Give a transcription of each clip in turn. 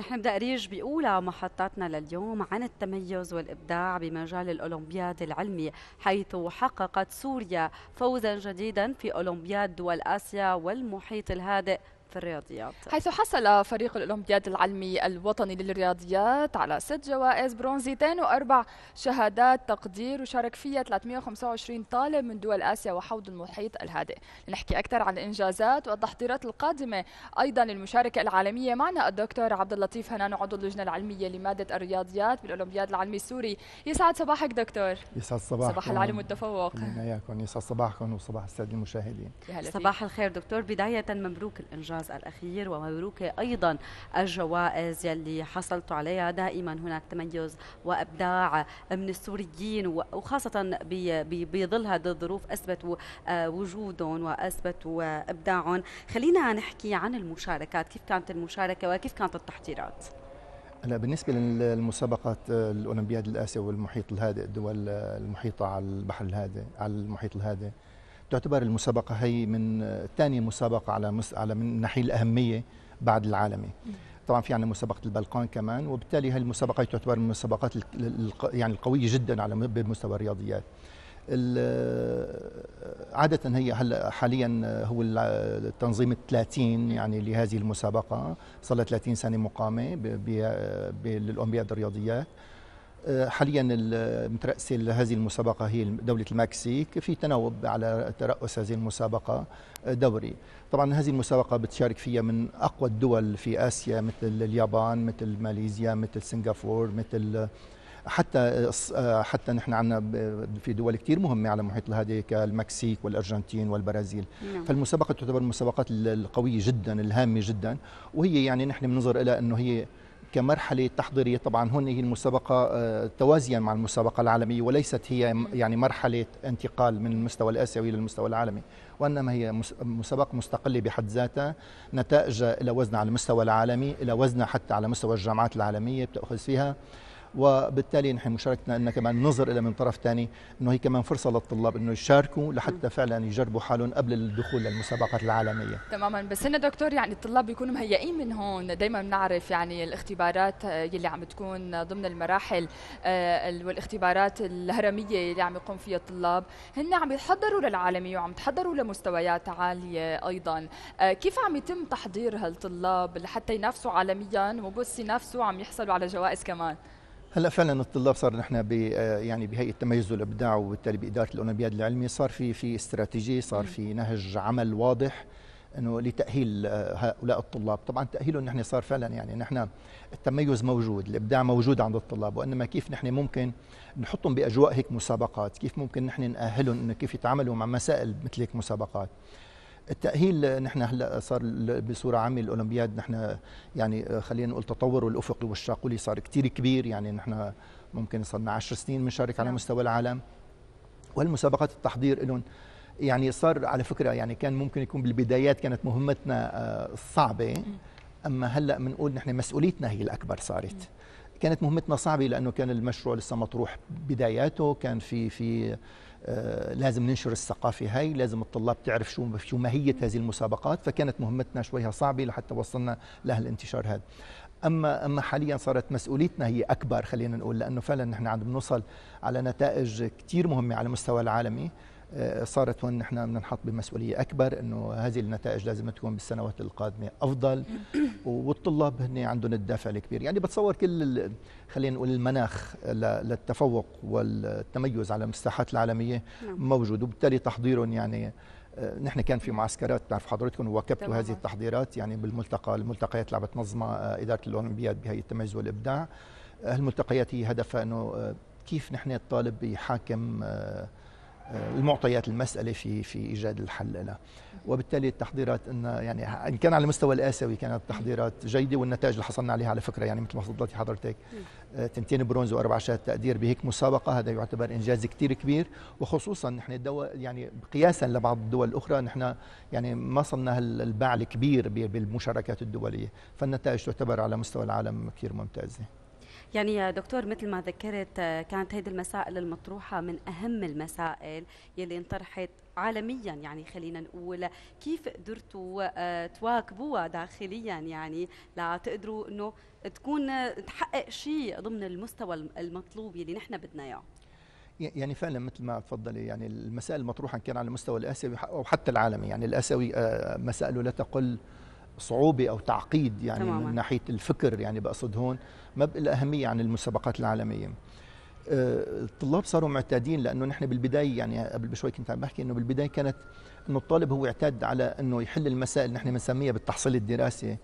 رح نبدا ريج باولى محطاتنا لليوم عن التميز والابداع بمجال الاولمبياد العلمي حيث حققت سوريا فوزا جديدا في اولمبياد دول اسيا والمحيط الهادئ في الرياضيات حيث حصل فريق الأولمبياد العلمي الوطني للرياضيات على ست جوائز برونزيتين وأربع شهادات تقدير وشارك فيها 325 طالب من دول آسيا وحوض المحيط الهادئ لنحكي أكثر عن الإنجازات والتحضيرات القادمة أيضا للمشاركة العالمية معنا الدكتور عبد اللطيف هنان عضو اللجنة العلمية لمادة الرياضيات بالأولمبياد العلمي السوري يسعد صباحك دكتور يسعد صباحك صباح العلم والتفوق يسعد صباحكم وصباح السادة المشاهدين صباح الخير دكتور بداية مبروك الإنجاز الجواز الأخير ومبروك أيضا الجوائز يلي حصلتوا عليها دائما هناك تميز وإبداع من السوريين وخاصة بظل هذه الظروف أثبتوا وجودهم وأثبتوا إبداعهم خلينا نحكي عن المشاركات كيف كانت المشاركة وكيف كانت التحضيرات هلا بالنسبه للمسابقات الاولمبياد الاسيوي والمحيط الهادئ الدول المحيطه على البحر الهادئ على المحيط الهادئ تعتبر المسابقة هي من ثاني مسابقة على مس... على من ناحية الأهمية بعد العالمي طبعا في عندنا مسابقة البلقان كمان وبالتالي هاي المسابقة تعتبر من المسابقات الق... يعني القوية جدا على بمستوى الرياضيات عادة هي هلا حاليا هو التنظيم ال 30 يعني لهذه المسابقة صار 30 سنة مقامة ب... ب... ب... للأولمبياد الرياضيات آه، حاليا المترأسة هذه المسابقة هي دولة المكسيك في تناوب على ترأس هذه المسابقة آه، دوري طبعا هذه المسابقة بتشارك فيها من أقوى الدول في آسيا مثل اليابان مثل ماليزيا مثل سنغافور مثل آه، حتى حتى نحن عندنا في دول كثير مهمه على محيط هذه كالمكسيك والارجنتين والبرازيل نعم. فالمسابقه تعتبر من المسابقات القويه جدا الهامه جدا وهي يعني نحن بننظر لها انه هي كمرحله تحضيريه طبعا هون هي المسابقه آه، توازيا مع المسابقه العالميه وليست هي يعني مرحله انتقال من المستوى الاسيوي للمستوى العالمي وانما هي مسابقه مستقله بحد ذاتها نتائج الى وزنها على المستوى العالمي الى وزنها حتى على مستوى الجامعات العالميه بتاخذ فيها وبالتالي نحن مشاركتنا لنا كمان نظر إلى من طرف ثاني أنه هي كمان فرصة للطلاب أنه يشاركوا لحتى فعلا يجربوا حالهم قبل الدخول للمسابقات العالمية تماما بس هنا دكتور يعني الطلاب بيكونوا مهيئين من هون دائما بنعرف يعني الاختبارات آه، يلي عم تكون ضمن المراحل آه، والاختبارات الهرمية اللي عم يقوم فيها الطلاب هن عم يتحضروا للعالمية وعم يتحضروا لمستويات عالية أيضا آه، كيف عم يتم تحضير هالطلاب لحتى ينافسوا عالميا مو بس ينافسوا عم يحصلوا على جوائز كمان هلا فعلا الطلاب صار نحن ب آه، يعني بهيئه التميز والابداع وبالتالي باداره الاولمبياد العلمي صار في في استراتيجي صار في نهج عمل واضح انه لتاهيل آه، هؤلاء الطلاب طبعا تاهيلهم نحن صار فعلا يعني نحن التميز موجود الابداع موجود عند الطلاب وانما كيف نحن ممكن نحطهم باجواء هيك مسابقات كيف ممكن نحن ناهلهم انه كيف يتعاملوا مع مسائل مثل هيك مسابقات التاهيل نحن هلا صار بصوره عامه الاولمبياد نحن يعني آه، خلينا نقول تطور الافقي والشاقولي صار كثير كبير يعني نحن ممكن صرنا عشر 10 سنين بنشارك على نعم. مستوى العالم والمسابقات التحضير لهم يعني صار على فكره يعني كان ممكن يكون بالبدايات كانت مهمتنا آه، صعبه اما هلا بنقول نحن مسؤوليتنا هي الاكبر صارت كانت مهمتنا صعبه لانه كان المشروع لسه مطروح بداياته كان في في آه، لازم ننشر الثقافة هاي لازم الطلاب تعرف شو شو ماهية هذه المسابقات فكانت مهمتنا شويها صعبة لحتى وصلنا الانتشار هذا اما اما حاليا صارت مسؤوليتنا هي اكبر خلينا نقول لانه فعلا نحن عم نوصل على نتائج كتير مهمه على المستوى العالمي آه، صارت هون نحن بدنا نحط بمسؤوليه اكبر انه هذه النتائج لازم تكون بالسنوات القادمه افضل والطلاب هن عندهم الدافع الكبير يعني بتصور كل خلينا نقول المناخ للتفوق والتميز على المساحات العالميه نعم. موجود وبالتالي تحضيرهم يعني آه، نحن كان في معسكرات بتعرف حضرتكم وواكبتوا هذه التحضيرات يعني بالملتقى الملتقيات اللي عم تنظمها آه، اداره الاولمبياد بهي التميز والابداع هالملتقيات هي هدفها انه كيف نحن الطالب يحاكم المعطيات المساله في في ايجاد الحل لها وبالتالي التحضيرات ان يعني ان كان على المستوى الاسيوي كانت تحضيرات جيده والنتائج اللي حصلنا عليها على فكره يعني مثل ما فضلتي حضرتك آه، تنتين برونز واربع شهادات تقدير بهيك مسابقه هذا يعتبر انجاز كثير كبير وخصوصا نحن الدول يعني قياسا لبعض الدول الاخرى نحن يعني ما صلنا هالباع الكبير بالمشاركات الدوليه فالنتائج تعتبر على مستوى العالم كثير ممتازه يعني يا دكتور مثل ما ذكرت كانت هيدي المسائل المطروحة من أهم المسائل يلي انطرحت عالميا يعني خلينا نقول كيف قدرتوا آه، تواكبوها داخليا يعني لتقدروا انه تكون آه، تحقق شيء ضمن المستوى المطلوب يلي نحن بدنا اياه يعني فعلا مثل ما تفضلي يعني المسائل المطروحه كان على المستوى الاسيوي او حتى العالمي يعني الاسيوي آه، مسائله لا تقل صعوبه او تعقيد يعني تماما. من ناحيه الفكر يعني بقصد هون ما بقى اهميه عن المسابقات العالميه آه، الطلاب صاروا معتادين لانه نحن بالبدايه يعني قبل بشوي كنت عم بحكي انه بالبدايه كانت انه الطالب هو اعتاد على انه يحل المسائل نحن بنسميها بالتحصيل الدراسي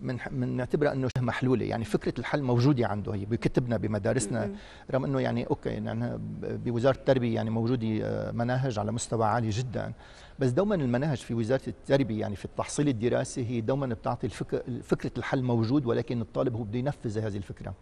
من بنعتبرها انه محلوله يعني فكره الحل موجوده عنده هي بكتبنا بمدارسنا رغم انه يعني اوكي يعني بوزاره التربيه يعني موجوده آه، مناهج على مستوى عالي جدا بس دوما المناهج في وزاره التربيه يعني في التحصيل الدراسي هي دوما بتعطي الفكر فكره الحل موجود ولكن الطالب هو بده ينفذ هذه الفكره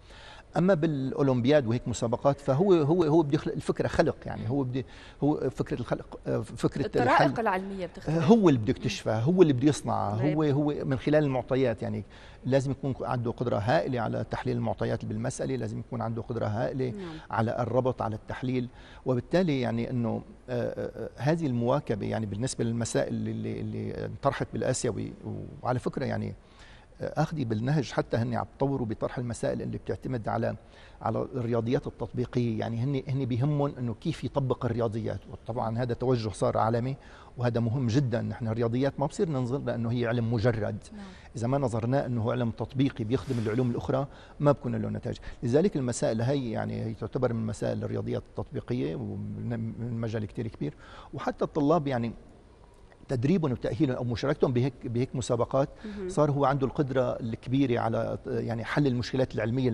اما بالاولمبياد وهيك مسابقات فهو هو هو بده يخلق الفكره خلق يعني هو بده هو فكره الخلق فكره الطرائق العلميه بتختلف هو اللي بده يكتشفها هو اللي بده يصنعها هو طيب. هو من خلال المعطيات يعني لازم يكون عنده قدره هائله على تحليل المعطيات بالمساله لازم يكون عنده قدره هائله نعم. على الربط على التحليل وبالتالي يعني انه آه، آه، آه، هذه المواكبه يعني بالنسبه بالنسبه للمسائل اللي اللي انطرحت بالاسيوي وعلى فكره يعني آه، اخذي بالنهج حتى هن عم يطوروا بطرح المسائل اللي بتعتمد على على الرياضيات التطبيقيه يعني هن هن بيهمهم انه كيف يطبق الرياضيات وطبعا هذا توجه صار عالمي وهذا مهم جدا نحن الرياضيات ما بصير ننظر لانه هي علم مجرد نعم. اذا ما نظرنا انه علم تطبيقي بيخدم العلوم الاخرى ما بكون له نتائج لذلك المسائل هي يعني هي تعتبر من مسائل الرياضيات التطبيقيه ومن مجال كثير كبير وحتى الطلاب يعني تدريب وتاهيل او مشاركتهم بهيك بهيك مسابقات صار هو عنده القدره الكبيره على يعني حل المشكلات العلميه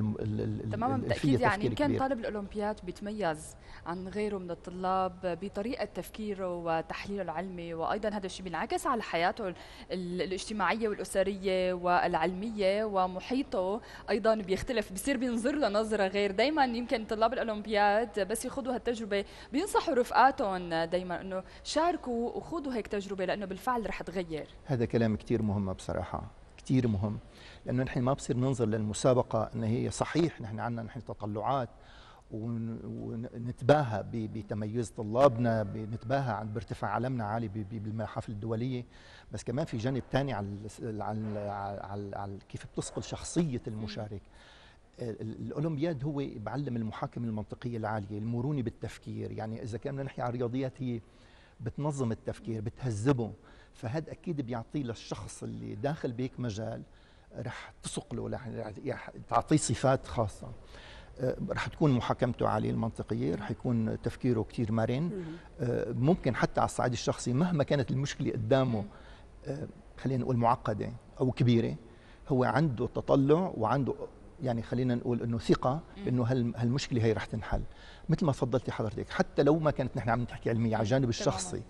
تماما بالتاكيد يعني كان طالب الاولمبياد بيتميز عن غيره من الطلاب بطريقه تفكيره وتحليله العلمي وايضا هذا الشيء بينعكس على حياته الاجتماعيه والاسريه والعلميه ومحيطه ايضا بيختلف بصير بينظر له نظره غير دائما يمكن طلاب الاولمبياد بس يخوضوا هالتجربه بينصحوا رفقاتهم دائما انه شاركوا وخوضوا هيك تجربه لانه بالفعل رح تغير هذا كلام كثير مهم بصراحه كثير مهم لانه نحن ما بصير ننظر للمسابقه ان هي صحيح نحن عندنا نحن تطلعات ونتباهى بتميز طلابنا نتباهى عن بارتفاع علمنا عالي بالمحافل الدوليه بس كمان في جانب ثاني على على كيف بتصقل شخصيه المشارك الاولمبياد هو بعلم المحاكمه المنطقيه العاليه المرونه بالتفكير يعني اذا كان نحكي عن الرياضيات هي بتنظم التفكير بتهذبه فهذا اكيد بيعطي للشخص اللي داخل بهيك مجال رح تسقله رح تعطيه صفات خاصه آه، رح تكون محاكمته عاليه المنطقيه رح يكون تفكيره كثير مرن آه، ممكن حتى على الصعيد الشخصي مهما كانت المشكله قدامه آه، خلينا نقول معقده او كبيره هو عنده تطلع وعنده يعني خلينا نقول انه ثقه انه هالمشكله هي رح تنحل مثل ما تفضلتي حضرتك حتى لو ما كانت نحن عم نحكي علميه على الجانب الشخصي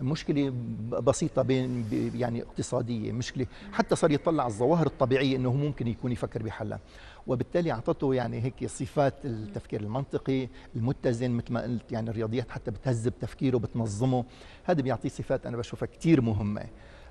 مشكله بسيطه بين يعني اقتصاديه مشكله حتى صار يطلع على الظواهر الطبيعيه انه ممكن يكون يفكر بحلها وبالتالي اعطته يعني هيك صفات التفكير المنطقي المتزن مثل ما قلت يعني الرياضيات حتى بتهذب تفكيره بتنظمه هذا بيعطيه صفات انا بشوفها كثير مهمه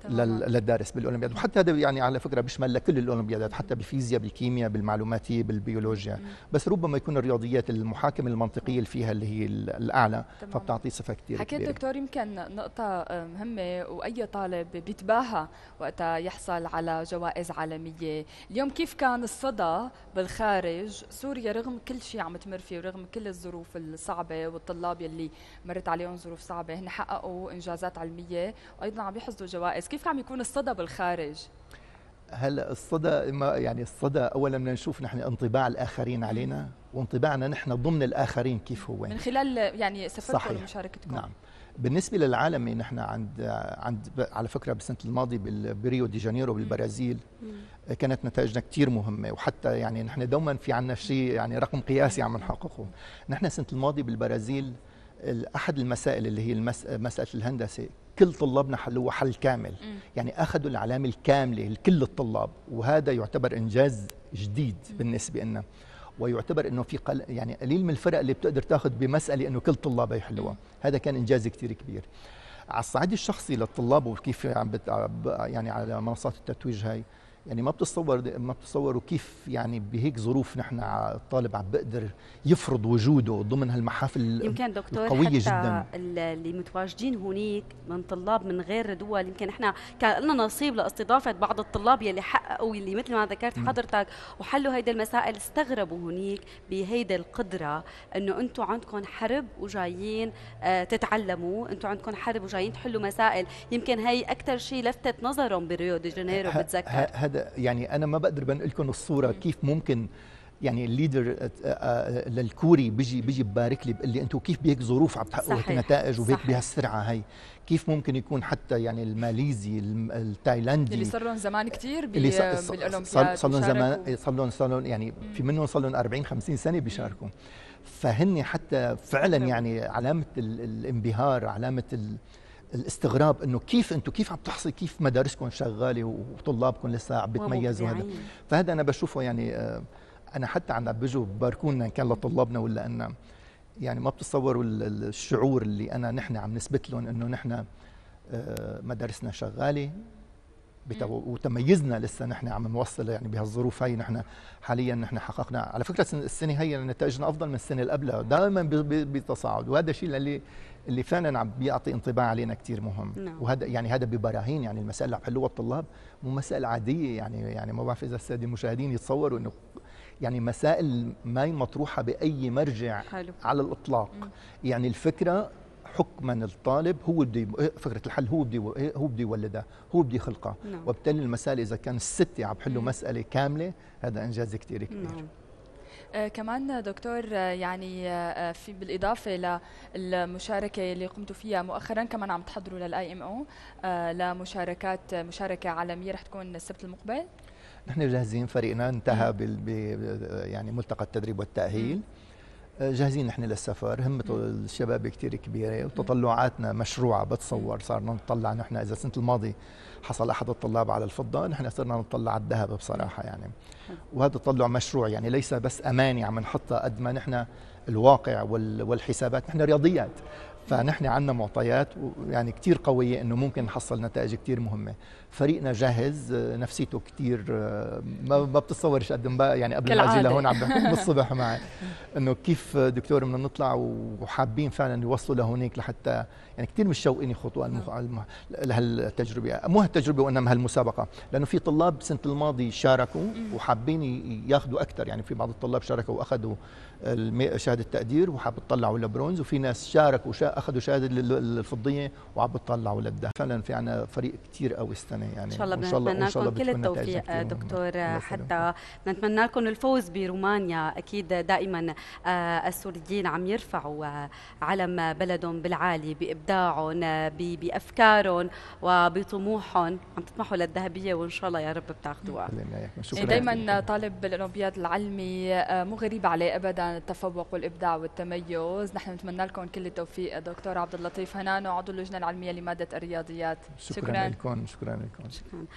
للدارس بالاولمبياد وحتى هذا يعني على فكره بيشمل لكل الاولمبيادات حتى بالفيزياء بالكيمياء بالمعلوماتيه بالبيولوجيا بس ربما يكون الرياضيات المحاكمه المنطقيه اللي فيها اللي هي الاعلى فبتعطي صفه كثير حكيت كبيرة. دكتور يمكن نقطه آه، مهمه واي طالب بيتباهى وقت يحصل على جوائز عالميه اليوم كيف كان الصدى بالخارج سوريا رغم كل شيء عم تمر فيه ورغم كل الظروف الصعبه والطلاب يلي مرت عليهم ظروف صعبه هن حققوا انجازات علميه وايضا عم يحصدوا جوائز كيف عم يكون الصدى بالخارج؟ هلا الصدى ما يعني الصدى اولا بدنا نشوف نحن انطباع الاخرين علينا وانطباعنا نحن ضمن الاخرين كيف هو من خلال يعني سفركم ومشاركتكم نعم بالنسبه للعالمي نحن عند عند على فكره بالسنه الماضيه بريو دي جانيرو بالبرازيل كانت نتائجنا كثير مهمه وحتى يعني نحن دوما في عندنا شيء يعني رقم قياسي عم نحققه نحن السنه الماضيه بالبرازيل احد المسائل اللي هي مساله الهندسه كل طلابنا حلوها حل كامل م. يعني اخذوا العلامه الكامله لكل الطلاب وهذا يعتبر انجاز جديد م. بالنسبه لنا ويعتبر انه في قل يعني قليل من الفرق اللي بتقدر تاخذ بمساله انه كل طلابها يحلوها هذا كان انجاز كثير كبير على الصعيد الشخصي للطلاب وكيف عم يعني على منصات التتويج هاي يعني ما بتتصور ما بتتصوروا كيف يعني بهيك ظروف نحن الطالب عم بقدر يفرض وجوده ضمن هالمحافل يمكن دكتور القوية حتى جدا اللي متواجدين هنيك من طلاب من غير دول يمكن احنا كان لنا نصيب لاستضافه بعض الطلاب يلي حققوا يلي مثل ما ذكرت حضرتك وحلوا هيدي المسائل استغربوا هنيك بهيدي القدره انه انتم عندكم حرب وجايين آه، تتعلموا انتم عندكم حرب وجايين تحلوا مسائل يمكن هي اكثر شيء لفتت نظرهم بريو دي جانيرو بتذكر هذا يعني انا ما بقدر بنقل لكم الصوره كيف ممكن يعني الليدر للكوري آه، آه، بيجي بيجي ببارك لي بقول لي انتم كيف بهيك ظروف عم تحققوا هيك نتائج وهيك بهالسرعه هي كيف ممكن يكون حتى يعني الماليزي التايلاندي اللي صار لهم زمان كثير بالاولمبياد صار لهم زمان صار لهم صار لهم يعني في منهم صار لهم 40 50 سنه بيشاركوا فهن حتى فعلا يعني علامه الانبهار علامه ال الاستغراب انه كيف انتم كيف عم تحصي كيف مدارسكم شغاله وطلابكم لسه عم بتميزوا هذا فهذا انا بشوفه يعني آه، انا حتى عم بيجوا باركونا ان كان لطلابنا ولا ان يعني ما بتصوروا الشعور اللي انا نحن عم نثبت لهم انه نحن آه، مدارسنا شغاله وتميزنا لسه نحن عم نوصل يعني بهالظروف هي نحن حاليا نحن حققنا على فكره السنه هي نتائجنا افضل من السنه اللي قبلها دائما بتصاعد وهذا الشيء اللي اللي فعلا عم بيعطي انطباع علينا كثير مهم نعم. وهذا يعني هذا ببراهين يعني المسائل اللي عم يحلوها الطلاب مو مسائل عاديه يعني يعني ما بعرف اذا الساده المشاهدين يتصوروا انه يعني مسائل ما مطروحه باي مرجع حلو. على الاطلاق مم. يعني الفكره حكما الطالب هو بده إيه، فكره الحل هو بده إيه، هو بده يولدها هو بده يخلقها نعم. وبالتالي المساله اذا كان الستة عم بحلوا مساله كامله هذا انجاز كثير كبير نعم. آه كمان دكتور آه يعني آه, آه، في بالإضافة للمشاركة اللي قمتوا فيها مؤخرا كمان عم تحضروا للاي ام او آه، لمشاركات آه، مشاركة عالمية رح تكون السبت المقبل نحن جاهزين فريقنا انتهى بال يعني ملتقى التدريب والتأهيل مم. جاهزين نحن للسفر همة الشباب كثير كبيرة وتطلعاتنا مشروعة بتصور صارنا نطلع نحن إذا سنة الماضي حصل أحد الطلاب على الفضة نحن صرنا نطلع على الذهب بصراحة يعني وهذا تطلع مشروع يعني ليس بس أماني عم نحطها قد ما نحن الواقع والحسابات نحن رياضيات فنحن عندنا معطيات يعني كثير قوية إنه ممكن نحصل نتائج كثير مهمة فريقنا جاهز آه، نفسيته كثير آه، ما ما بتتصورش قد ما يعني قبل ما اجي لهون عم بحكي الصبح معي انه كيف دكتور بدنا نطلع وحابين فعلا يوصلوا لهونيك لحتى يعني كثير متشوقين خطوه المخ... نعم. لهالتجربه مو هالتجربه وانما هالمسابقه لانه في طلاب السنه الماضي شاركوا وحابين ياخذوا اكثر يعني في بعض الطلاب شاركوا واخذوا شهاده التقدير وحاب تطلعوا لبرونز وفي ناس شاركوا اخذوا شهاده الفضيه وعم بتطلعوا للذهب فعلا في عندنا فريق كثير قوي السنه يعني يعني ان شاء الله بنتمنى لكم كل التوفيق دكتور حتى بنتمنى لكم الفوز برومانيا اكيد دائما آه، السوريين عم يرفعوا آه، علم بلدهم بالعالي بابداعهم آه، بافكارهم وبطموحهم عم تطمحوا للذهبيه وان شاء الله يا رب بتاخذوها دائما طالب بالاولمبياد العلمي مو غريب عليه ابدا التفوق والابداع والتميز نحن بنتمنى لكم كل التوفيق دكتور عبد اللطيف هنانو عضو اللجنه العلميه لماده الرياضيات شكرا, شكرا لكم شكرا لكم konuşalım.